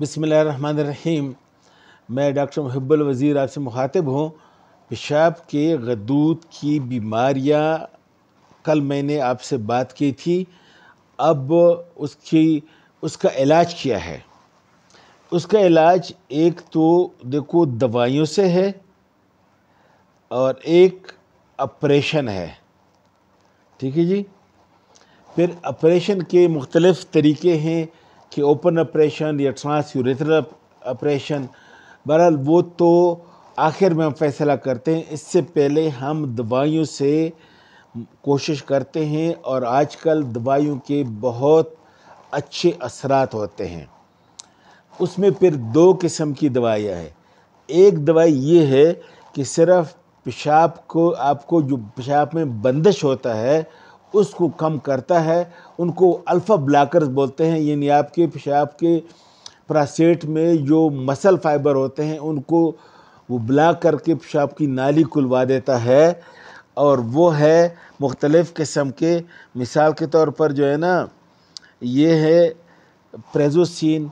بسم اللہ الرحمن الرحیم میں ڈاکٹر محب الوزیر آپ سے مخاطب ہوں پیشاب کے غدود کی بیماریاں کل میں نے آپ سے بات کی تھی اب اس کی اس کا علاج کیا ہے اس کا علاج ایک تو دیکھو دوائیوں سے ہے اور ایک اپریشن ہے ٹھیک ہے جی پھر اپریشن کے مختلف طریقے ہیں کہ اوپن آپریشن یا ٹرانس ٹرانسوریٹرل آپریشن بہرحال وہ تو آخر میں ہم فیصلہ کرتے ہیں اس سے پہلے ہم دوائیوں سے کوشش کرتے ہیں اور آج کل دوائیوں کے بہت اچھے اثرات ہوتے ہیں اس میں پھر دو قسم کی دوائیاں ہیں ایک دوائی یہ ہے کہ صرف پیشاب کو آپ کو جو پیشاب میں بندش ہوتا ہے اس کو کم کرتا ہے ان کو الفا بلاکرز بولتے ہیں یعنی آپ کے پیشاب کے پراسیٹ میں جو مسل فائبر ہوتے ہیں ان کو وہ بلاک کر کے پیشاب کی نالی کھلوا دیتا ہے اور وہ ہے مختلف قسم کے مثال کے طور پر جو ہے نا یہ ہے پریزوسین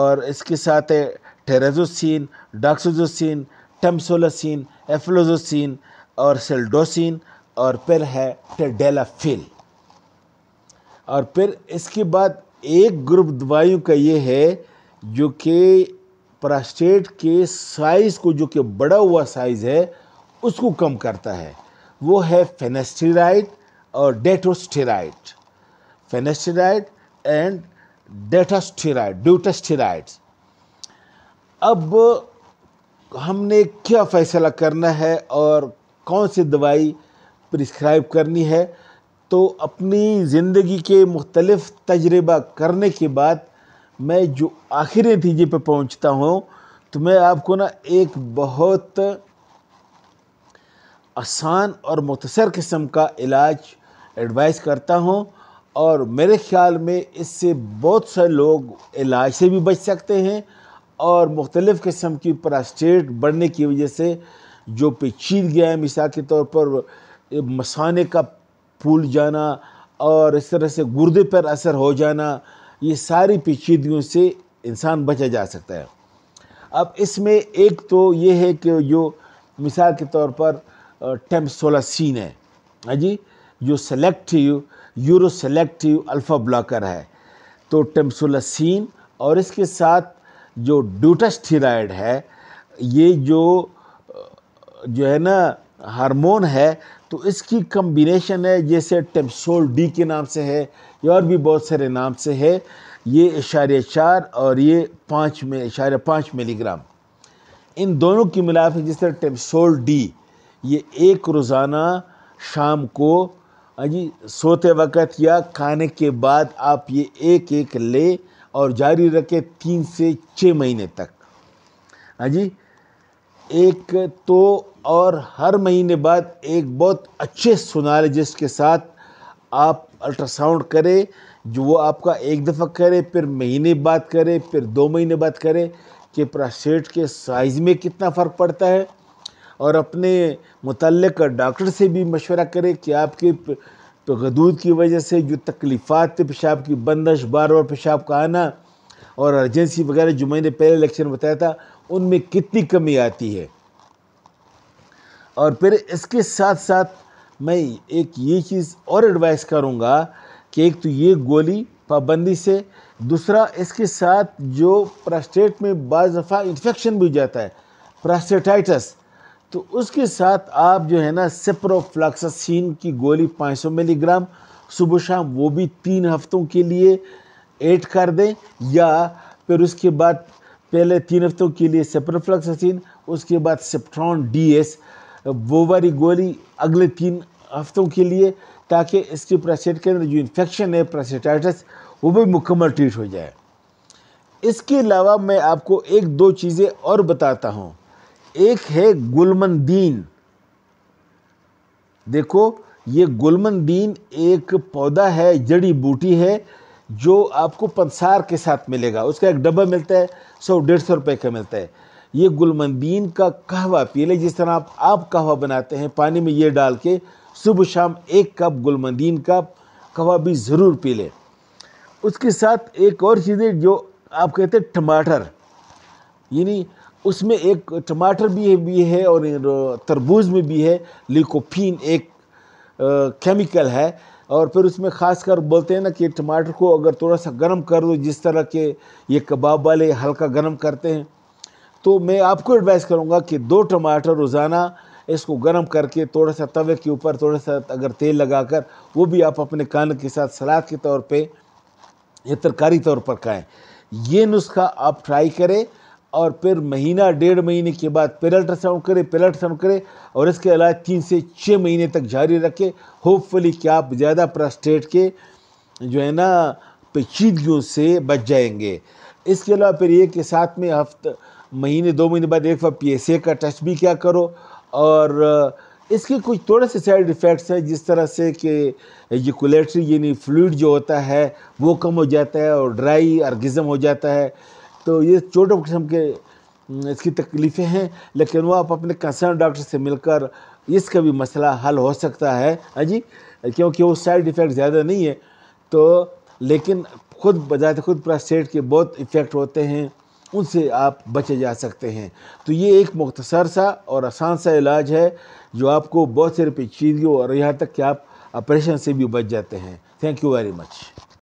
اور اس کے ساتھ ہے ٹریزوسین ڈاکسوزوسین ٹمسولسین ایفلوزوسین اور سیلڈوسین اور پھر ہے ٹیڈیلا فیل اور پھر اس کے بعد ایک گروپ دوائیوں کا یہ ہے جو کہ پراسٹیٹ کے سائز کو جو کہ بڑا ہوا سائز ہے اس کو کم کرتا ہے وہ ہے فینسٹیرائڈ اور ڈیٹوسٹرائڈ فینسٹیرائڈ اینڈ ڈیٹاسٹیرائڈ ڈیوٹاسٹیرائڈ اب ہم نے کیا فیصلہ کرنا ہے اور کون سی دوائی پرسکرائب کرنی ہے تو اپنی زندگی کے مختلف تجربہ کرنے کے بعد میں جو آخری نتیجے پہ پہنچتا ہوں تو میں آپ کو نا ایک بہت آسان اور مختصر قسم کا علاج ایڈوائز کرتا ہوں اور میرے خیال میں اس سے بہت سے لوگ علاج سے بھی بچ سکتے ہیں اور مختلف قسم کی پراسٹیٹ بڑھنے کی وجہ سے جو پیچید گیا ہے مثال کے طور پر مسانے کا پھول جانا اور اس طرح سے گردے پر اثر ہو جانا یہ ساری پیچیدگیوں سے انسان بچا جا سکتا ہے اب اس میں ایک تو یہ ہے کہ جو مثال کے طور پر ٹیمسولاسین ہے ہاں جی جو سلیکٹیو سلیکٹیو الفا بلاکر ہے تو ٹیمسولاسین اور اس کے ساتھ جو ڈیوٹاسٹیرائڈ ہے یہ جو ہے نا ہارمون ہے تو اس کی کمبینیشن ہے جیسے ٹیپسول ڈی کے نام سے ہے یا اور بھی بہت سارے نام سے ہے یہ اشاریہ چار اور یہ پانچ میں اشاریہ پانچ ملی گرام ان دونوں کی ملاپ جس طرح ٹیپسول ڈی یہ ایک روزانہ شام کو ہاں جی سوتے وقت یا کھانے کے بعد آپ یہ ایک ایک لے اور جاری رکھے تین سے چھ مہینے تک ہاں جی ایک تو اور ہر مہینے بعد ایک بہت اچھے جس کے ساتھ آپ الٹرا ساؤنڈ کرے جو وہ آپ کا ایک دفعہ کرے پھر مہینے بعد کرے پھر دو مہینے بعد کریں کہ پراسیٹ کے سائز میں کتنا فرق پڑتا ہے اور اپنے متعلق ڈاکٹر سے بھی مشورہ کرے کہ آپ کے غدود کی وجہ سے جو تکلیفات تھے پیشاب کی بندش بار بار پیشاب کا آنا اور ارجنسی وغیرہ جو میں نے پہلے لیکچر میں بتایا تھا ان میں کتنی کمی آتی ہے اور پھر اس کے ساتھ ساتھ میں ایک یہ چیز اور ایڈوائز کروں گا کہ ایک تو یہ گولی پابندی سے دوسرا اس کے ساتھ جو پراسٹیٹ میں بعض دفعہ انفیکشن بھی جاتا ہے پراسٹیٹائٹس تو اس کے ساتھ آپ جو ہے نا سپرو فلیکسین کی گولی پانچ سو ملی گرام صبح شام وہ بھی تین ہفتوں کے لیے ایڈ کر دیں یا پھر اس کے بعد پہلے تین ہفتوں کے لیے اس کے بعد سپٹرون ڈی ایس وہ والی گولی اگلے تین ہفتوں کے لیے تاکہ اس کی کے اندر جو انفیکشن ہے وہ بھی مکمل ٹریٹ ہو جائے اس کے علاوہ میں آپ کو ایک دو چیزیں اور بتاتا ہوں ایک ہے گلمندین دیکھو یہ گلمندین ایک پودا ہے جڑی بوٹی ہے جو آپ کو پنسار کے ساتھ ملے گا اس کا ایک ڈبہ ملتا ہے سو ڈیڑھ سو روپے کا ملتا ہے یہ گلمندین کا قہوہ پی لیں جس طرح آپ آپ قہوہ بناتے ہیں پانی میں یہ ڈال کے صبح شام ایک کپ گلمندین کا قہوہ بھی ضرور پی لیں اس کے ساتھ ایک اور چیز ہے جو آپ کہتے ہیں ٹماٹر یعنی اس میں ایک ٹماٹر بھی ہے اور تربوز میں بھی ہے لیکوفین ایک کیمیکل ہے اور پھر اس میں خاص کر بولتے ہیں نا کہ ٹماٹر کو اگر تھوڑا سا گرم کر دو جس طرح کے یہ کباب والے ہلکا گرم کرتے ہیں تو میں آپ کو ایڈوائز کروں گا کہ دو ٹماٹر روزانہ اس کو گرم کر کے تھوڑا سا توے کے اوپر تھوڑا سا اگر تیل لگا کر وہ بھی آپ اپنے کان کے ساتھ سلاد کے طور پہ یا ترکاری طور پر کھائیں یہ نسخہ آپ ٹرائی کریں اور پھر مہینہ ڈیڑھ مہینے کے بعد ساؤنڈ کرے ساؤنڈ کرے اور اس کے علاج تین سے چھ مہینے تک جاری رکھے ہوپ فلی کہ آپ زیادہ پراسٹیٹ کے جو ہے نا پیچیدگیوں سے بچ جائیں گے اس کے علاوہ پھر یہ کہ ساتھ میں ہفتہ مہینے دو مہینے بعد ایک بار پی ایس اے کا ٹیسٹ بھی کیا کرو اور اس کے کچھ تھوڑے سے سائیڈ افیکٹس ہیں جس طرح سے کہ یہ کولیٹری یعنی فلوئڈ جو ہوتا ہے وہ کم ہو جاتا ہے اور ڈرائی ارگزم ہو جاتا ہے تو یہ چھوٹے قسم کے اس کی تکلیفیں ہیں لیکن وہ آپ اپنے کنسرن ڈاکٹر سے مل کر اس کا بھی مسئلہ حل ہو سکتا ہے ہاں جی کیونکہ وہ سائڈ افیکٹ زیادہ نہیں ہے تو لیکن خود بجائے خود پراسٹیٹ کے بہت افیکٹ ہوتے ہیں ان سے آپ بچے جا سکتے ہیں تو یہ ایک مختصر سا اور آسان سا علاج ہے جو آپ کو بہت سے پیچیدگیوں اور یہاں تک کہ آپ آپریشن سے بھی بچ جاتے ہیں تھینک یو ویری مچ